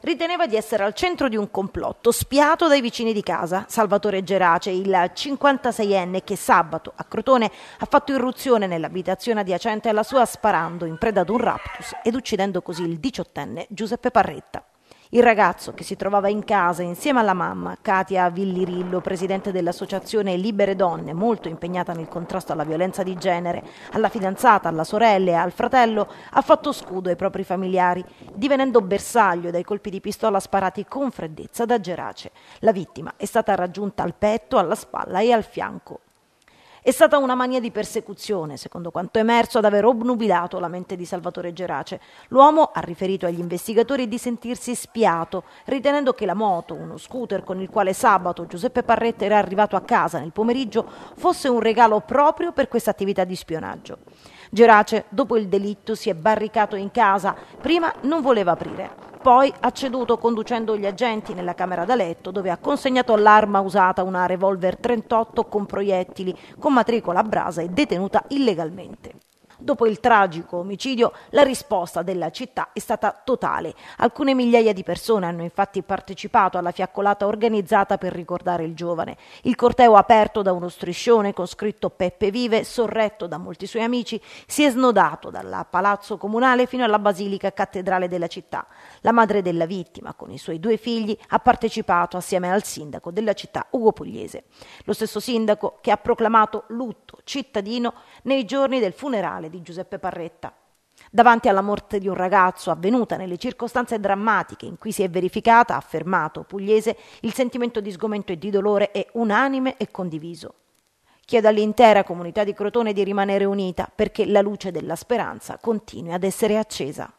riteneva di essere al centro di un complotto spiato dai vicini di casa. Salvatore Gerace, il 56enne che sabato a Crotone ha fatto irruzione nell'abitazione adiacente alla sua sparando in preda ad un raptus ed uccidendo così il 18enne Giuseppe Parretta. Il ragazzo, che si trovava in casa insieme alla mamma, Katia Villirillo, presidente dell'associazione Libere Donne, molto impegnata nel contrasto alla violenza di genere, alla fidanzata, alla sorella e al fratello, ha fatto scudo ai propri familiari, divenendo bersaglio dai colpi di pistola sparati con freddezza da Gerace. La vittima è stata raggiunta al petto, alla spalla e al fianco. È stata una mania di persecuzione, secondo quanto emerso, ad aver obnubilato la mente di Salvatore Gerace. L'uomo ha riferito agli investigatori di sentirsi spiato, ritenendo che la moto, uno scooter con il quale sabato Giuseppe Parretta era arrivato a casa nel pomeriggio, fosse un regalo proprio per questa attività di spionaggio. Gerace, dopo il delitto, si è barricato in casa, prima non voleva aprire. Poi ha ceduto conducendo gli agenti nella camera da letto dove ha consegnato l'arma usata, una revolver 38 con proiettili, con matricola a brasa e detenuta illegalmente. Dopo il tragico omicidio, la risposta della città è stata totale. Alcune migliaia di persone hanno infatti partecipato alla fiaccolata organizzata per ricordare il giovane. Il corteo aperto da uno striscione con scritto Peppe Vive, sorretto da molti suoi amici, si è snodato dalla Palazzo Comunale fino alla Basilica Cattedrale della città. La madre della vittima, con i suoi due figli, ha partecipato assieme al sindaco della città Ugo Pugliese. Lo stesso sindaco che ha proclamato lutto cittadino nei giorni del funerale di Giuseppe Parretta. Davanti alla morte di un ragazzo avvenuta nelle circostanze drammatiche in cui si è verificata, ha affermato Pugliese, il sentimento di sgomento e di dolore è unanime e condiviso. Chiedo all'intera comunità di Crotone di rimanere unita perché la luce della speranza continui ad essere accesa.